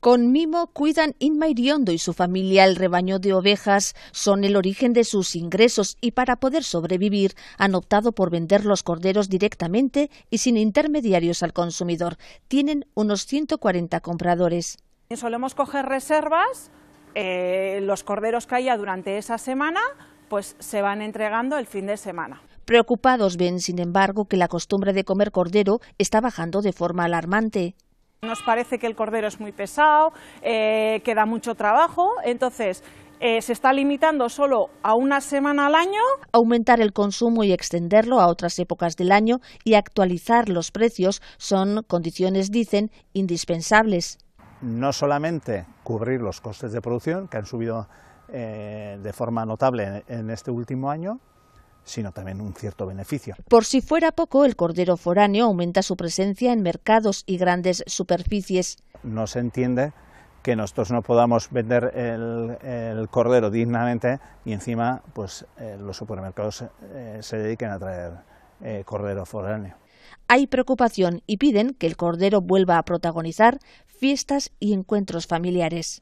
Con mimo cuidan Inmairiondo y su familia el rebaño de ovejas, son el origen de sus ingresos y para poder sobrevivir han optado por vender los corderos directamente y sin intermediarios al consumidor. Tienen unos 140 compradores. Solemos coger reservas, eh, los corderos que haya durante esa semana, pues se van entregando el fin de semana. Preocupados ven, sin embargo, que la costumbre de comer cordero está bajando de forma alarmante. Nos parece que el cordero es muy pesado, queda eh, que da mucho trabajo, entonces eh, se está limitando solo a una semana al año. Aumentar el consumo y extenderlo a otras épocas del año y actualizar los precios son condiciones, dicen, indispensables. No solamente cubrir los costes de producción, que han subido eh, de forma notable en este último año, sino también un cierto beneficio. Por si fuera poco, el cordero foráneo aumenta su presencia en mercados y grandes superficies. No se entiende que nosotros no podamos vender el, cordero dignamente y encima pues, eh, los supermercados eh, se dediquen a traer eh, cordero foráneo. Hay preocupación y piden que el cordero vuelva a protagonizar fiestas y encuentros familiares.